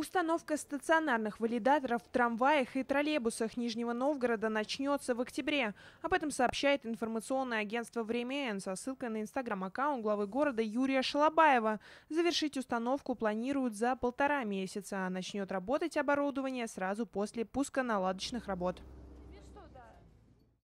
Установка стационарных валидаторов в трамваях и троллейбусах Нижнего Новгорода начнется в октябре. Об этом сообщает информационное агентство «Время Н» со ссылкой на инстаграм-аккаунт главы города Юрия Шалобаева. Завершить установку планируют за полтора месяца, а начнет работать оборудование сразу после пуска наладочных работ.